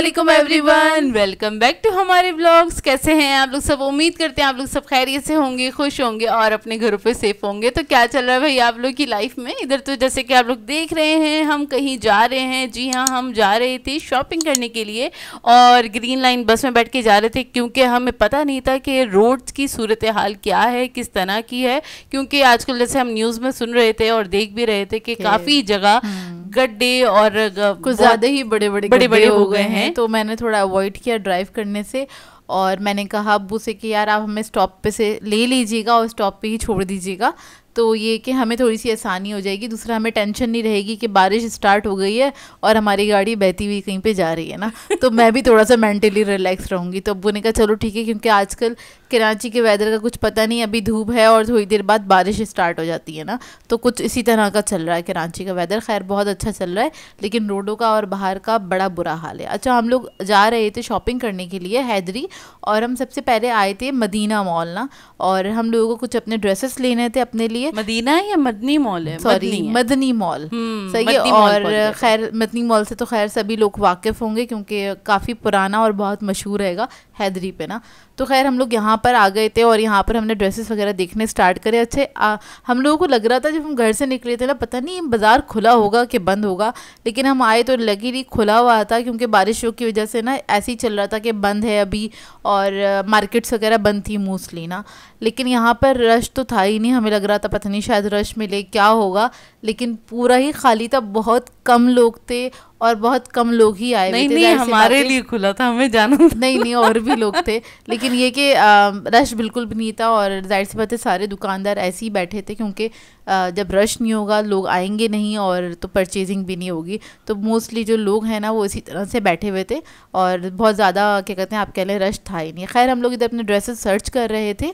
Every one welcome back to हमारे vlogs कैसे हैं आप लोग सब उम्मीद करते हैं आप लोग सब खैरियत से होंगे खुश होंगे और अपने घरों पे सेफ होंगे तो क्या चल रहा है भाई आप लोग की लाइफ में इधर तो जैसे कि आप लोग देख रहे हैं हम कहीं जा रहे हैं जी हाँ हम जा रहे थे शॉपिंग करने के लिए और ग्रीन लाइन बस में बैठ के जा रहे थे क्योंकि हमें पता नहीं था कि रोड की सूरत हाल क्या है किस तरह की है क्योंकि आजकल जैसे हम न्यूज़ में सुन रहे थे और देख भी रहे थे कि काफ़ी जगह हम्म। गड्ढे और कुछ ज़्यादा ही बड़े बड़े बड़े बड़े हो गए हैं तो मैंने थोड़ा अवॉइड किया ड्राइव करने से और मैंने कहा अबू से कि यार आप हमें स्टॉप पे से ले लीजिएगा और स्टॉप पे ही छोड़ दीजिएगा तो ये कि हमें थोड़ी सी आसानी हो जाएगी दूसरा हमें टेंशन नहीं रहेगी कि बारिश स्टार्ट हो गई है और हमारी गाड़ी बहती हुई कहीं पे जा रही है ना तो मैं भी थोड़ा सा मेंटली रिलैक्स रहूँगी तो अबू ने कहा चलो ठीक है क्योंकि आजकल कराची के वेदर का कुछ पता नहीं अभी धूप है और थोड़ी देर बाद बारिश स्टार्ट हो जाती है ना तो कुछ इसी तरह का चल रहा है कराची का वेदर खैर बहुत अच्छा चल रहा है लेकिन रोडों का और बाहर का बड़ा बुरा हाल है अच्छा हम लोग जा रहे थे शॉपिंग करने के लिए हैदरी और हम सबसे पहले आए थे मदीना मॉल ना और हम लोगों को कुछ अपने ड्रेसेस लेने थे अपने लिए लिए मदीना है या मदनी मॉल है सॉरी मदनी मॉल हम्म, सही है और खैर मदनी मॉल से तो खैर सभी लोग वाकिफ़ होंगे क्योंकि काफ़ी पुराना और बहुत मशहूर रहेगा हैदरी पे ना तो खैर हम लोग यहाँ पर आ गए थे और यहाँ पर हमने ड्रेसेस वगैरह देखने स्टार्ट करे अच्छे हम लोगों को लग रहा था जब हम घर से निकले थे ना पता नहीं बाज़ार खुला होगा कि बंद होगा लेकिन हम आए तो लगी नहीं खुला हुआ था क्योंकि बारिशों की वजह से ना ऐसे ही चल रहा था कि बंद है अभी और मार्केट्स वगैरह बंद थी मोस्टली ना लेकिन यहाँ पर रश तो था ही नहीं हमें लग रहा था पता नहीं शायद रश मिले क्या होगा लेकिन पूरा ही खाली था बहुत कम लोग थे और बहुत कम लोग ही आए नहीं नहीं हमारे लिए खुला था हमें जाना था। नहीं नहीं और भी लोग थे लेकिन ये कि रश बिल्कुल भी नहीं था और जाहिर सी बात है सारे दुकानदार ऐसे ही बैठे थे क्योंकि जब रश नहीं होगा लोग आएंगे नहीं और तो परचेजिंग भी नहीं होगी तो मोस्टली जो लोग हैं ना वो इसी तरह से बैठे हुए थे और बहुत ज़्यादा क्या कहते हैं आप कह लें रश था ही नहीं खैर हम लोग इधर अपने ड्रेसेस सर्च कर रहे थे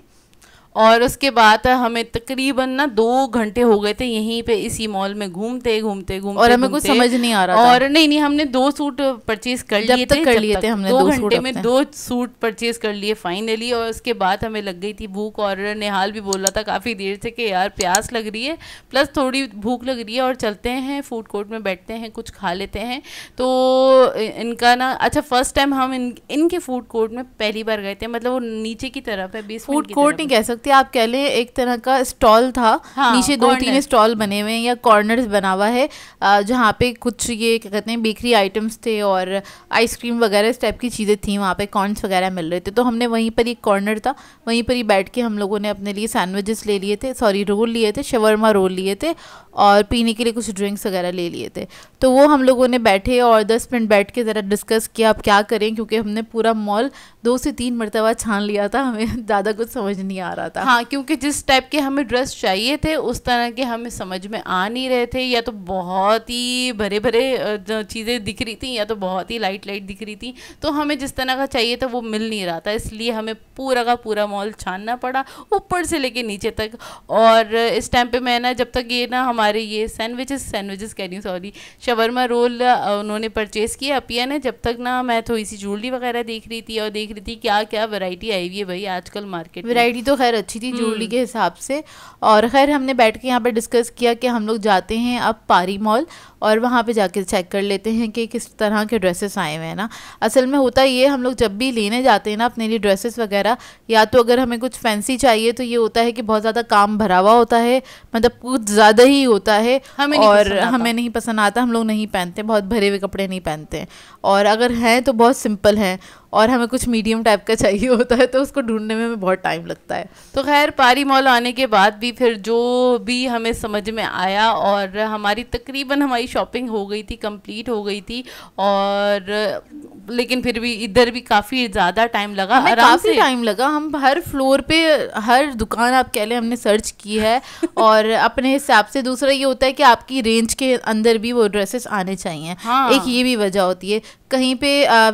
और उसके बाद हमें तकरीबन ना दो घंटे हो गए थे यहीं पे इसी मॉल में घूमते घूमते घूमते और हमें कुछ समझ नहीं आ रहा और था। नहीं नहीं हमने दो सूट परचेज कर लिए थे कर लिए थे हमने दो घंटे में दो सूट परचेज कर लिए फाइनली और उसके बाद हमें लग गई थी भूख और निहाल भी बोल रहा था काफ़ी देर से कि यार प्यास लग रही है प्लस थोड़ी भूख लग रही है और चलते हैं फूड कोर्ट में बैठते हैं कुछ खा लेते हैं तो इनका ना अच्छा फर्स्ट टाइम हम इन इनके फूड कोर्ट में पहली बार गए थे मतलब वो नीचे की तरफ है बीस फूड कोर्ट नहीं कह सकते सकते हैं आप कह लें एक तरह का स्टॉल था हाँ, नीचे दो तीन स्टॉल बने हुए हैं या कॉर्नर्स बना हुआ है जहाँ पे कुछ ये क्या कहते हैं बेकरी आइटम्स थे और आइसक्रीम वगैरह इस टाइप की चीज़ें थी वहाँ पे कॉर्नस वगैरह मिल रहे थे तो हमने वहीं पर एक कॉर्नर था वहीं पर ही बैठ के हम लोगों ने अपने लिए सैंडविचेस ले लिए थे सॉरी रोल लिए थे शवरमा रोल लिए थे और पीने के लिए कुछ ड्रिंक्स वगैरह ले लिए थे तो वो हम लोगों ने बैठे और दस मिनट बैठ के ज़रा डिस्कस किया आप क्या करें क्योंकि हमने पूरा मॉल दो से तीन मरतबा छान लिया था हमें ज़्यादा कुछ समझ नहीं आ रहा था था हाँ क्योंकि जिस टाइप के हमें ड्रेस चाहिए थे उस तरह के हमें समझ में आ नहीं रहे थे या तो बहुत ही भरे भरे चीज़ें दिख रही थी या तो बहुत ही लाइट लाइट दिख रही थी तो हमें जिस तरह का चाहिए था वो मिल नहीं रहा था इसलिए हमें पूरा का पूरा मॉल छानना पड़ा ऊपर से लेके नीचे तक और इस टाइम पर मैं ना जब तक ये ना हमारे ये सैंडविचेस सैंडविचेस कह रही हूँ सॉरी शवरमा रोल उन्होंने परचेस किया अपिया ने जब तक ना मैं थोड़ी सी ज्वेलरी वगैरह देख रही थी और देख रही थी क्या क्या वैरायटी आई हुई है भाई आजकल मार्केट वैरायटी तो खैर अच्छी थी ज्वेलरी हम्म। के हिसाब से और खैर हमने बैठ के यहाँ पर डिस्कस किया कि हम लोग जाते हैं अब पारी मॉल और वहाँ पे जाके चेक कर लेते हैं कि किस तरह के ड्रेसेस आए हुए हैं ना असल में होता ये हम लोग जब भी लेने जाते हैं ना अपने लिए ड्रेसेस वगैरह या तो अगर हमें कुछ फैंसी चाहिए तो ये होता है कि बहुत ज़्यादा काम भरा हुआ होता है मतलब कुछ ज़्यादा ही होता है हमें और हमें नहीं पसंद आता हम लोग नहीं पहनते बहुत भरे हुए कपड़े नहीं पहनते और अगर हैं तो बहुत सिंपल हैं और हमें कुछ मीडियम टाइप का चाहिए होता है तो उसको ढूंढने में हमें बहुत टाइम लगता है तो खैर पारी मॉल आने के बाद भी फिर जो भी हमें समझ में आया और हमारी तकरीबन हमारी शॉपिंग हो गई थी कंप्लीट हो गई थी और लेकिन फिर भी इधर भी काफ़ी ज़्यादा टाइम लगा आराम से टाइम लगा हम हर फ्लोर पे हर दुकान आप कह लें हमने सर्च की है और अपने हिसाब से दूसरा ये होता है कि आपकी रेंज के अंदर भी वो ड्रेसेस आने चाहिए हाँ। एक ये भी वजह होती है कहीं पे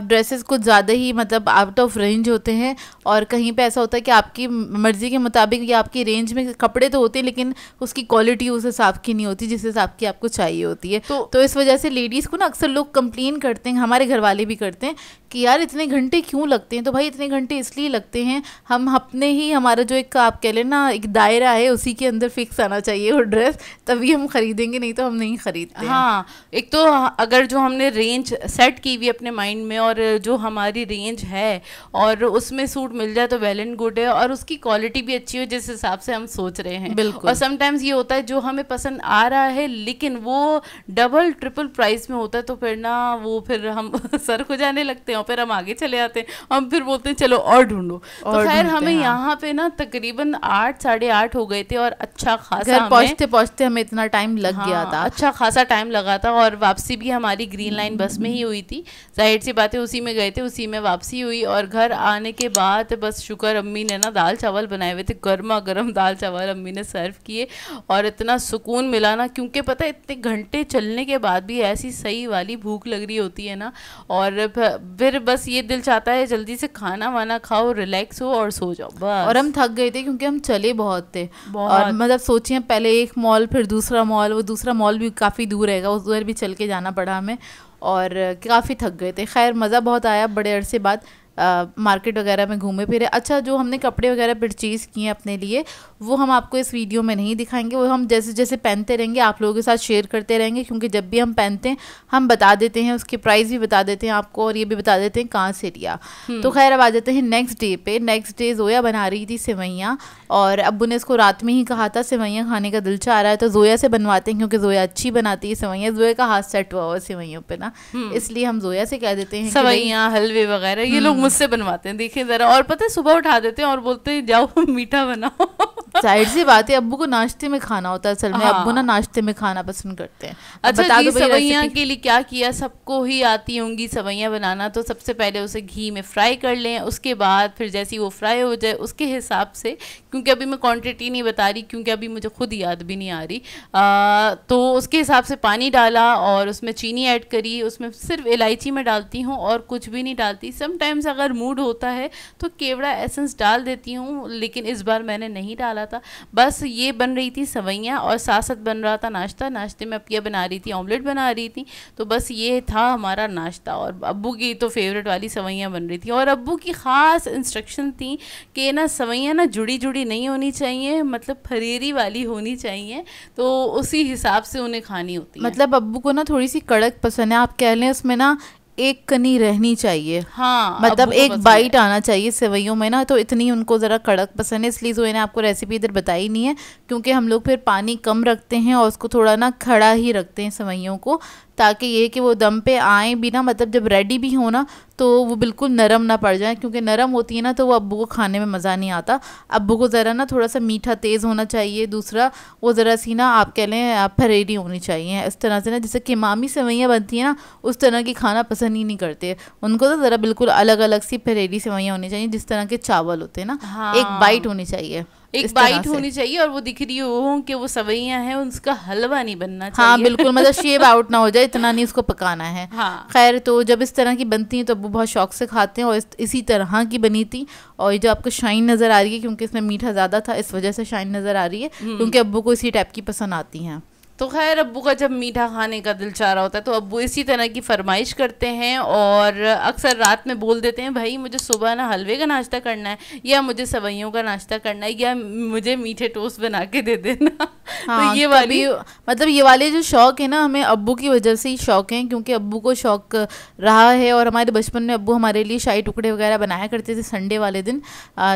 ड्रेसेस कुछ ज़्यादा ही ही मतलब आउट ऑफ रेंज होते हैं और कहीं पे ऐसा होता है कि आपकी मर्ज़ी के मुताबिक या आपकी रेंज में कपड़े तो होते हैं लेकिन उसकी क्वालिटी उस हिसाब की नहीं होती जिस हिसाब की आपको चाहिए होती है तो, तो इस वजह से लेडीज़ को ना अक्सर लोग कंप्लेन करते हैं हमारे घर वाले भी करते हैं कि यार इतने घंटे क्यों लगते हैं तो भाई इतने घंटे इसलिए लगते हैं हम अपने ही हमारा जो एक आप कह लें ना एक दायरा है उसी के अंदर फिक्स आना चाहिए वो ड्रेस तभी हम खरीदेंगे नहीं तो हम नहीं खरीदते हाँ एक तो अगर जो हमने रेंज सेट की हुई अपने माइंड में और जो हमारी रेंज है और उसमें सूट मिल जाए तो वेल एंड गुड है और उसकी क्वालिटी भी अच्छी हो जिस हिसाब से हम सोच रहे हैं बिल्कुल और समटाइम्स ये होता है जो हमें पसंद आ रहा है लेकिन वो डबल ट्रिपल प्राइस में होता है तो फिर ना वो फिर हम सर को जाने लगते हैं जगह पर हम आगे चले आते हैं हम फिर बोलते हैं चलो और ढूंढो तो खैर हमें हाँ। यहाँ पे ना तकरीबन आठ साढ़े आठ हो गए थे और अच्छा खासा घर पहुंचते पहुँचते हमें इतना टाइम लग हाँ, गया था अच्छा खासा टाइम लगा था और वापसी भी हमारी ग्रीन लाइन बस में ही हुई थी जाहिर सी बातें उसी में गए थे उसी में वापसी हुई और घर आने के बाद बस शुक्र अम्मी ने ना दाल चावल बनाए हुए थे गर्मा गर्म दाल चावल अम्मी ने सर्व किए और इतना सुकून मिला ना क्योंकि पता है इतने घंटे चलने के बाद भी ऐसी सही वाली भूख लग रही होती है ना और फिर फिर बस ये दिल चाहता है जल्दी से खाना वाना खाओ रिलैक्स हो और सो जाओ बस और हम थक गए थे क्योंकि हम चले बहुत थे बहुत। और मतलब सोचिए पहले एक मॉल फिर दूसरा मॉल वो दूसरा मॉल भी काफ़ी दूर रहेगा उधर भी चल के जाना पड़ा हमें और काफ़ी थक गए थे खैर मज़ा बहुत आया बड़े अरसे बाद मार्केट वगैरह में घूमे फिरे अच्छा जो हमने कपड़े वगैरह परचेज़ किए अपने लिए वो हम आपको इस वीडियो में नहीं दिखाएंगे वो हम जैसे जैसे पहनते रहेंगे आप लोगों के साथ शेयर करते रहेंगे क्योंकि जब भी हम पहनते हैं हम बता देते हैं उसके प्राइस भी बता देते हैं आपको और ये भी बता देते हैं कहाँ से लिया हम्म। तो खैर अब आ जाते हैं नेक्स्ट डे पे नेक्स्ट डे जोया बना रही थी सेवैयाँ और अबू ने इसको रात में ही कहा था सेवैयाँ खाने का दिल चाह रहा है तो जोया से बनवाते हैं क्योंकि जोया अच्छी बनाती है सेवैयाँ जोया का हाथ सेट हुआ हुआ सेवैयों पर ना हम्म। इसलिए हम जोया से कह देते हैं सेवैयाँ हलवे वगैरह ये लोग हम्म। उससे बनवाते हैं देखें ज़रा और पता है सुबह उठा देते हैं और बोलते हैं जाओ मीठा बनाओ साइड सी बात है अबू को नाश्ते में खाना होता है असल में हाँ। अबू ना नाश्ते में खाना पसंद करते हैं अच्छा जी सवैया के लिए क्या किया सबको ही आती होंगी सवैया बनाना तो सबसे पहले उसे घी में फ्राई कर लें उसके बाद फिर जैसी वो फ्राई हो जाए उसके हिसाब से क्योंकि अभी मैं क्वान्टिटी नहीं बता रही क्योंकि अभी मुझे खुद याद भी नहीं आ रही तो उसके हिसाब से पानी डाला और उसमें चीनी ऐड करी उसमें सिर्फ इलायची में डालती हूँ और कुछ भी नहीं डालती समटाइम्स अगर मूड होता है तो केवड़ा एसेंस डाल देती हूँ लेकिन इस बार मैंने नहीं डाला था बस ये बन रही थी सवैयाँ और साथ साथ बन रहा था नाश्ता नाश्ते में अपिया बना रही थी ऑमलेट बना रही थी तो बस ये था हमारा नाश्ता और अबू की तो फेवरेट वाली सवैयाँ बन रही थी और अबू की ख़ास इंस्ट्रक्शन थी कि ना सवैयाँ ना जुड़ी जुड़ी नहीं होनी चाहिए मतलब फरेरी वाली होनी चाहिए तो उसी हिसाब से उन्हें खानी होती मतलब अबू को ना थोड़ी सी कड़क पसंद है आप कह लें उसमें ना एक कनी रहनी चाहिए हाँ मतलब तो एक बाइट आना चाहिए सेवैयों में ना तो इतनी उनको ज़रा कड़क पसंद है इसलिए जो तो आपको रेसिपी इधर बताई नहीं है क्योंकि हम लोग फिर पानी कम रखते हैं और उसको थोड़ा ना खड़ा ही रखते हैं सेवैयों को ताकि ये कि वो दम पे आए भी ना मतलब जब रेडी भी हो ना तो वो बिल्कुल नरम ना पड़ जाए क्योंकि नरम होती है ना तो वो अबू को खाने में मज़ा नहीं आता अबू को ज़रा ना थोड़ा सा मीठा तेज़ होना चाहिए दूसरा वो ज़रा सी ना आप कह लें फरेरी होनी चाहिए इस तरह से ना जैसे किमामी सेवैयाँ बनती हैं ना उस तरह की खाना पसंद ही नहीं करते उनको तो ज़रा बिल्कुल अलग अलग सी फरेरी सेवैयाँ होनी चाहिए जिस तरह के चावल होते हैं ना हाँ। एक बाइट होनी चाहिए एक बाइट होनी चाहिए और वो दिख रही हो कि वो सवैया है उसका हलवा नहीं बनना हाँ, चाहिए हाँ बिल्कुल मतलब शेप आउट ना हो जाए इतना नहीं उसको पकाना है हाँ। खैर तो जब इस तरह की बनती है तो अबू बहुत शौक से खाते हैं और इस, इसी तरह की बनी थी और ये जो आपको शाइन नज़र आ रही है क्योंकि इसमें मीठा ज़्यादा था इस वजह से शाइन नज़र आ रही है हम्म। क्योंकि अबू को इसी टाइप की पसंद आती है तो खैर अबू का जब मीठा खाने का दिल चाह रहा होता है तो अबू इसी तरह की फरमाइश करते हैं और अक्सर रात में बोल देते हैं भाई मुझे सुबह ना हलवे का नाश्ता करना है या मुझे सवैयों का नाश्ता करना है या मुझे मीठे टोस्ट बना के दे देना तो हाँ, तो ये वाली मतलब ये वाले जो शौक है ना हमें अब्बू की वजह से ही शौक है क्योंकि अब्बू को शौक रहा है और हमारे बचपन में अब्बू हमारे लिए शाही टुकड़े वगैरह बनाया करते थे संडे वाले दिन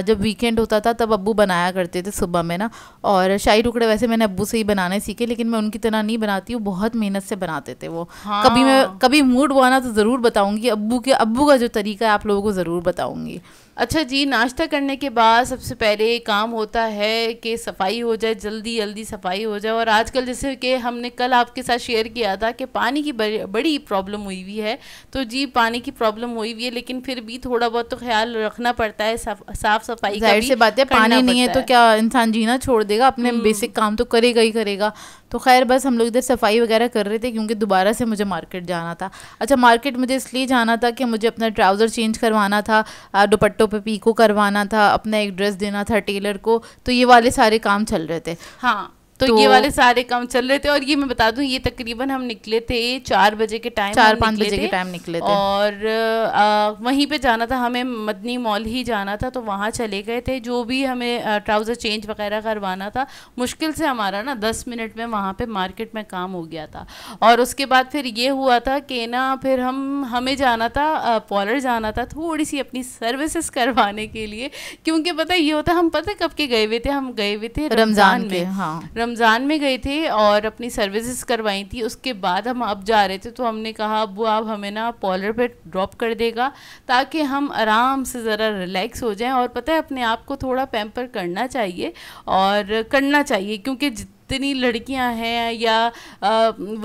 जब वीकेंड होता था तब अब्बू बनाया करते थे सुबह में ना और शाही टुकड़े वैसे मैंने अब्बू से ही बनाने सीखे लेकिन मैं उनके की तरह नहीं बनाती वो बहुत मेहनत से बनाते थे वो हाँ। कभी मैं कभी मूड हुआ ना तो ज़रूर बताऊंगी अब्बू के अब्बू का जो तरीका है आप लोगों को ज़रूर बताऊंगी अच्छा जी नाश्ता करने के बाद सबसे पहले काम होता है कि सफाई हो जाए जल्दी जल्दी सफाई हो जाए और आजकल जैसे कि हमने कल आपके साथ शेयर किया था कि पानी की बड़ी, बड़ी प्रॉब्लम हुई हुई है तो जी पानी की प्रॉब्लम हुई हुई है लेकिन फिर भी थोड़ा बहुत तो ख्याल रखना पड़ता है साफ, साफ सफाई जाहिर से बात है पानी नहीं है तो क्या इंसान जीना छोड़ देगा अपने बेसिक हम्म। काम तो करेगा ही करेगा तो खैर बस हम लोग इधर सफाई वगैरह कर रहे थे क्योंकि दोबारा से मुझे मार्केट जाना था अच्छा मार्केट मुझे इसलिए जाना था कि मुझे अपना ट्राउज़र चेंज करवाना था दुपट्टों सूटों पे पीको करवाना था अपना एक ड्रेस देना था टेलर को तो ये वाले सारे काम चल रहे थे हाँ तो, ये तो वाले सारे काम चल रहे थे और ये मैं बता दूं ये तकरीबन हम निकले थे चार बजे के टाइम चार पाँच बजे के टाइम निकले थे और आ, वहीं पे जाना था हमें मदनी मॉल ही जाना था तो वहाँ चले गए थे जो भी हमें ट्राउज़र चेंज वगैरह करवाना था मुश्किल से हमारा ना दस मिनट में वहाँ पर मार्केट में काम हो गया था और उसके बाद फिर ये हुआ था कि ना फिर हम हमें जाना था पॉलर जाना था थोड़ी सी अपनी सर्विसेस करवाने के लिए क्योंकि पता ये होता हम पता कब के गए हुए थे हम गए हुए थे रमज़ान में हाँ रमज़ान में गए थे और अपनी सर्विसेज करवाई थी उसके बाद हम अब जा रहे थे तो हमने कहा अबू आप हमें ना पॉलर पे ड्रॉप कर देगा ताकि हम आराम से ज़रा रिलैक्स हो जाएं और पता है अपने आप को थोड़ा पैम्पर करना चाहिए और करना चाहिए क्योंकि जितनी लड़कियां हैं या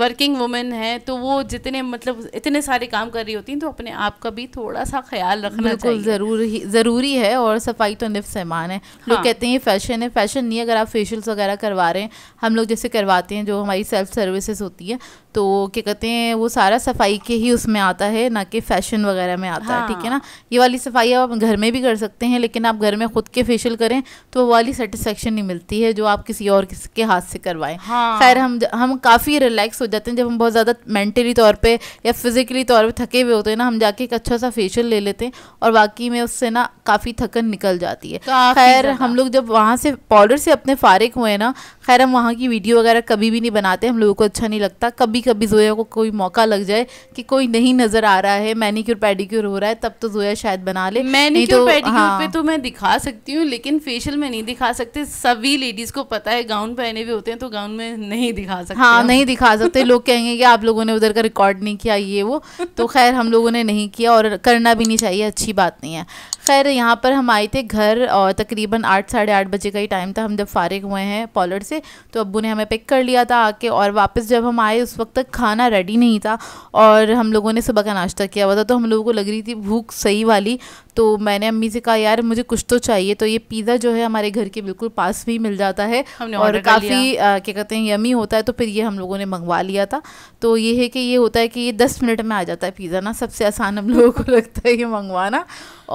वर्किंग वुमेन हैं तो वो जितने मतलब इतने सारे काम कर रही होती हैं तो अपने आप का भी थोड़ा सा ख्याल रखना बिल्कुल ज़रूरी ज़रूरी है और सफाई तो निफ सहमान है लोग हाँ। कहते हैं ये फैशन है फैशन नहीं अगर आप फेशियल्स वगैरह करवा रहे हैं हम लोग जैसे करवाते हैं जो हमारी सेल्फ सर्विसेज होती है तो क्या कहते हैं वो सारा सफाई के ही उसमें आता है ना कि फैशन वगैरह में आता हाँ। है ठीक है हाँ। ना ये वाली सफाई आप घर में भी कर सकते हैं लेकिन आप घर में खुद के फेशियल करें तो वो वाली सेटिस्फेक्शन नहीं मिलती है जो आप किसी और किसी के हाथ से करवाएं हाँ। खैर हम हम काफ़ी रिलैक्स हो जाते हैं जब हम बहुत ज़्यादा मेंटली तौर पर या फिज़िकली तौर पर थके हुए होते हैं ना हम जाके एक अच्छा सा फेशियल ले लेते हैं और बाकी में उससे ना काफ़ी थकन निकल जाती है खैर हम लोग जब वहाँ से पाउडर से अपने फारिग हुए ना खैर हम वहाँ की वीडियो वगैरह कभी भी नहीं बनाते हम लोगों को अच्छा नहीं लगता कभी कभी कभी जोया को कोई मौका लग जाए कि कोई नहीं नज़र आ रहा है मैनिक्योर पेडिक्योर हो रहा है तब तो जोया शायद बना ले मैनिक्योर तो, पेडिक्योर हाँ। पे तो मैं दिखा सकती हूँ लेकिन फेशियल में नहीं दिखा सकते सभी लेडीज़ को पता है गाउन पहने हुए होते हैं तो गाउन में नहीं दिखा सकते हाँ नहीं दिखा सकते लोग कहेंगे कि आप लोगों ने उधर का रिकॉर्ड नहीं किया ये वो तो खैर हम लोगों ने नहीं किया और करना भी नहीं चाहिए अच्छी बात नहीं है खैर यहाँ पर हम आए थे घर और तकरीबन आठ साढ़े आठ बजे का ही टाइम था हम जब फारिग हुए हैं पॉलर से तो अबू ने हमें पिक कर लिया था आके और वापस जब हम आए उस वक्त तक खाना रेडी नहीं था और हम लोगों ने सुबह का नाश्ता किया हुआ था तो हम लोगों को लग रही थी भूख सही वाली तो मैंने अम्मी से कहा यार मुझे कुछ तो चाहिए तो ये पिज़्ज़ा जो है हमारे घर के बिल्कुल पास भी मिल जाता है और काफ़ी क्या कहते हैं यमी होता है तो फिर ये हम लोगों ने मंगवा लिया था तो ये है कि ये होता है कि ये दस मिनट में आ जाता है पिज़्ज़ा ना सबसे आसान हम लोगों को लगता है ये मंगवाना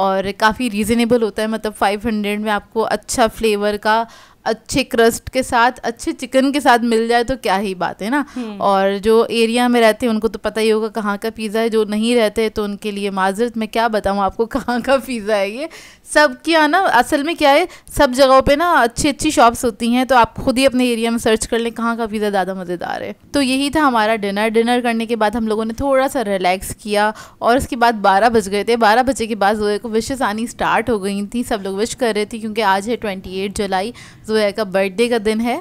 और काफ़ी रीज़नेबल होता है मतलब फाइव हंड्रेड में आपको अच्छा फ्लेवर का अच्छे क्रस्ट के साथ अच्छे चिकन के साथ मिल जाए तो क्या ही बात है ना हम्म। और जो एरिया में रहते हैं उनको तो पता ही होगा कहाँ का पिज़्ज़ा है जो नहीं रहते तो उनके लिए माजरत मैं क्या बताऊँ आपको कहाँ का पिज़्ज़ा है ये सब क्या ना असल में क्या है सब जगहों पे ना अच्छी अच्छी शॉप्स होती हैं तो आप खुद ही अपने एरिया में सर्च कर लें कहाँ का पिज़्ज़ा ज़्यादा मज़ेदार है तो यही था हमारा डिनर डिनर करने के बाद हम लोगों ने थोड़ा सा रिलैक्स किया और उसके बाद बारह बज गए थे बारह बजे के बाद जोए को विशेज़ आनी स्टार्ट हो गई थी सब लोग विश कर रहे थे क्योंकि आज है ट्वेंटी जुलाई जोए जोया का बर्थडे का दिन है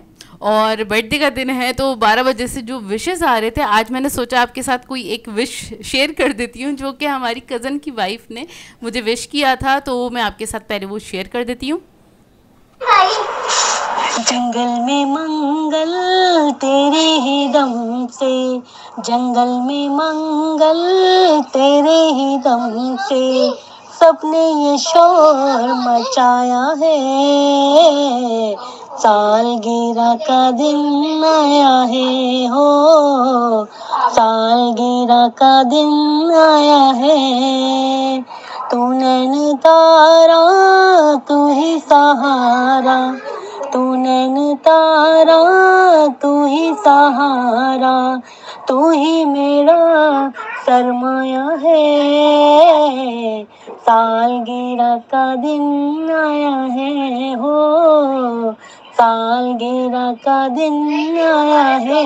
और बर्थडे का दिन है तो 12 बजे से जो विशेज़ आ रहे थे आज मैंने सोचा आपके साथ कोई एक विश शेयर कर देती हूँ जो कि हमारी कज़न की वाइफ ने मुझे विश किया था तो मैं आपके साथ पहले वो शेयर कर देती हूँ जंगल में मंगल तेरे ही दम से जंगल में मंगल तेरे ही दम से सबने ये शोर मचाया है साल गिरा का दिन आया है हो साल गिरा का दिन आया है तू नैन तारा तू ही सहारा तू नैन तारा तू ही सहारा तू ही मेरा सरमाया है सालगिरह का दिन आया है हो सालगिरह का दिन आया है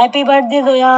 हैप्पी बर्थडे जोया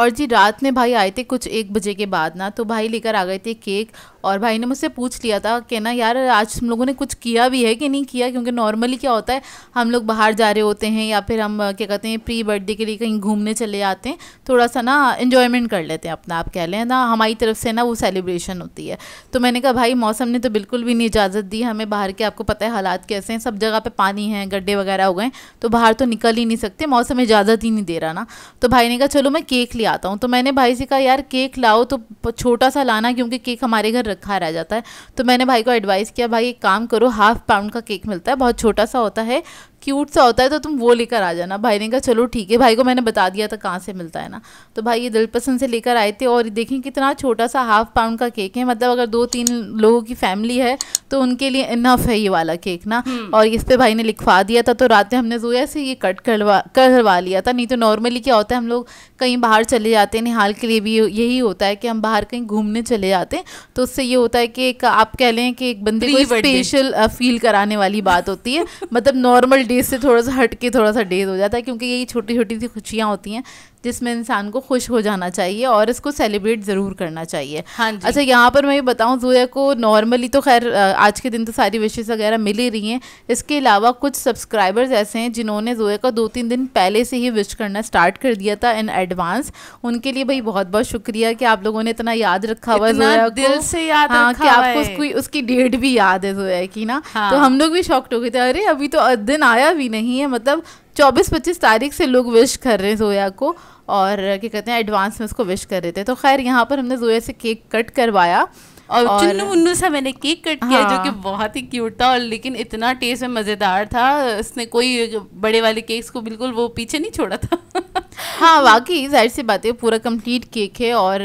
और जी रात में भाई आए थे कुछ एक बजे के बाद ना तो भाई लेकर आ गए थे केक और भाई ने मुझसे पूछ लिया था कि ना यार आज हम लोगों ने कुछ किया भी है कि नहीं किया क्योंकि नॉर्मली क्या होता है हम लोग बाहर जा रहे होते हैं या फिर हम क्या कहते हैं प्री बर्थडे के लिए कहीं घूमने चले जाते हैं थोड़ा सा ना इन्जॉयमेंट कर लेते हैं अपना आप कह लें ना हमारी तरफ से ना वो सेलिब्रेशन होती है तो मैंने कहा भाई मौसम ने तो बिल्कुल भी नहीं इजाज़त दी हमें बाहर के आपको पता है हालात कैसे हैं सब जगह पर पानी है गड्ढे वगैरह हो गए तो बाहर तो निकल ही नहीं सकते मौसम इजाज़त ही नहीं दे रहा ना तो भाई ने कहा चलो मैं केक ले आता हूँ तो मैंने भाई से कहा यार केक लाओ तो छोटा सा लाना क्योंकि केक हमारे घर रखा रह जाता है तो मैंने भाई को एडवाइस किया भाई एक काम करो हाफ पाउंड का केक मिलता है बहुत छोटा सा होता है क्यूट सा होता है तो तुम वो लेकर आ जाना भाई ने कहा चलो ठीक है भाई को मैंने बता दिया था कहाँ से मिलता है ना तो भाई ये दिलपसंद से लेकर आए थे और देखें कितना छोटा सा हाफ पाउंड का केक है मतलब अगर दो तीन लोगों की फैमिली है तो उनके लिए इनफ है ये वाला केक ना हम्म। और इस पर भाई ने लिखवा दिया था तो रात में हमने जोया से ये कट करवा करवा लिया था नहीं तो नॉर्मली क्या होता है हम लोग कहीं बाहर चले जाते हैं निहाल के लिए भी यही होता है कि हम बाहर कहीं घूमने चले जाते हैं तो उससे ये होता है कि एक आप कह लें कि एक बंदे को स्पेशल फील कराने वाली बात होती है मतलब नॉर्मल डे डेज से थोड़ा सा हट के थोड़ा सा डेज हो जाता है क्योंकि यही छोटी छोटी सी खुशियाँ होती हैं जिसमें इंसान को खुश हो जाना चाहिए और इसको सेलिब्रेट ज़रूर करना चाहिए हाँ जी। अच्छा यहाँ पर मैं ये बताऊँ जोया को नॉर्मली तो खैर आज के दिन तो सारी विशेष वगैरह मिल ही रही हैं इसके अलावा कुछ सब्सक्राइबर्स ऐसे हैं जिन्होंने जोया का दो तीन दिन पहले से ही विश करना स्टार्ट कर दिया था इन एडवांस उनके लिए भाई बहुत बहुत शुक्रिया कि आप लोगों ने इतना याद रखा हुआ जोया दिल से याद हाँ कि आपको उसकी उसकी डेट भी याद है जोया की ना हाँ। तो हम लोग भी शॉक्ट हो गए थे अरे अभी तो दिन आया भी नहीं है मतलब चौबीस पच्चीस तारीख से लोग विश कर रहे हैं जोया को और क्या कहते हैं एडवांस में उसको विश कर रहे थे तो खैर यहाँ पर हमने जोया से केक कट करवाया और, और चुन्नू मुन्नू सा मैंने केक कट हाँ। किया जो कि हाँ। बहुत ही क्यूट था और लेकिन इतना टेस्ट में मज़ेदार था उसने कोई बड़े वाले केक्स को बिल्कुल वो पीछे नहीं छोड़ा था हाँ वाकई जाहिर सी बात है पूरा कंप्लीट केक है और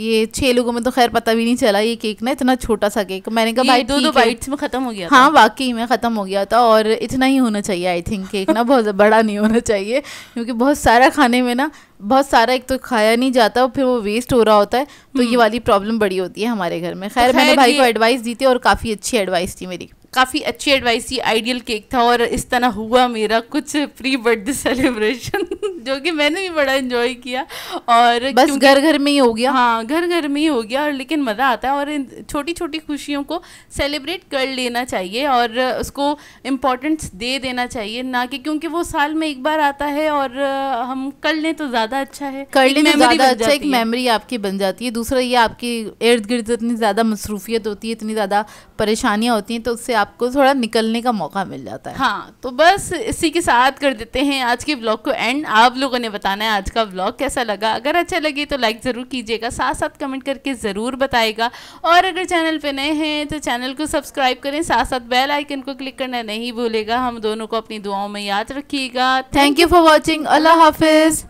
ये छह लोगों में तो खैर पता भी नहीं चला ये केक ना इतना छोटा सा केक मैंने कहा भाई दो दो बाइट्स में ख़त्म हो गया हाँ वाकई में ख़त्म हो गया था और इतना ही होना चाहिए आई थिंक केक ना बहुत बड़ा नहीं होना चाहिए क्योंकि बहुत सारा खाने में ना बहुत सारा एक तो खाया नहीं जाता फिर वो वेस्ट हो रहा होता है तो ये हम्म। वाली प्रॉब्लम बड़ी होती है हमारे घर में तो खैर मैंने भाई को एडवाइस दी थी और काफ़ी अच्छी एडवाइस थी मेरी काफ़ी अच्छी एडवाइस थी आइडियल केक था और इस तरह हुआ मेरा कुछ प्री बर्थडे सेलिब्रेशन जो कि मैंने भी बड़ा इन्जॉय किया और बस घर घर में ही हो गया हाँ घर घर में ही हो गया और लेकिन मज़ा आता है और इन छोटी छोटी खुशियों को सेलिब्रेट कर लेना चाहिए और उसको इम्पोर्टेंस दे देना चाहिए ना कि क्योंकि वो साल में एक बार आता है और हम कर लें तो ज़्यादा अच्छा है कर लें तो ज़्यादा अच्छा एक मेमरी आपकी बन जाती है दूसरा ये आपकी इर्द गिर्द इतनी ज़्यादा मसरूफियत होती है इतनी ज़्यादा परेशानियाँ होती हैं तो उससे आप आपको थोड़ा निकलने का मौका मिल जाता है हाँ तो बस इसी के साथ कर देते हैं आज के ब्लॉग को एंड आप लोगों ने बताना है आज का ब्लॉग कैसा लगा अगर अच्छा लगे तो लाइक ज़रूर कीजिएगा साथ साथ कमेंट करके ज़रूर बताएगा और अगर चैनल पर नए हैं तो चैनल को सब्सक्राइब करें साथ साथ बेल आइकन को क्लिक करना नहीं भूलेगा हम दोनों को अपनी दुआओं में याद रखिएगा थैंक यू फॉर वॉचिंग अल्लाह हाफिज़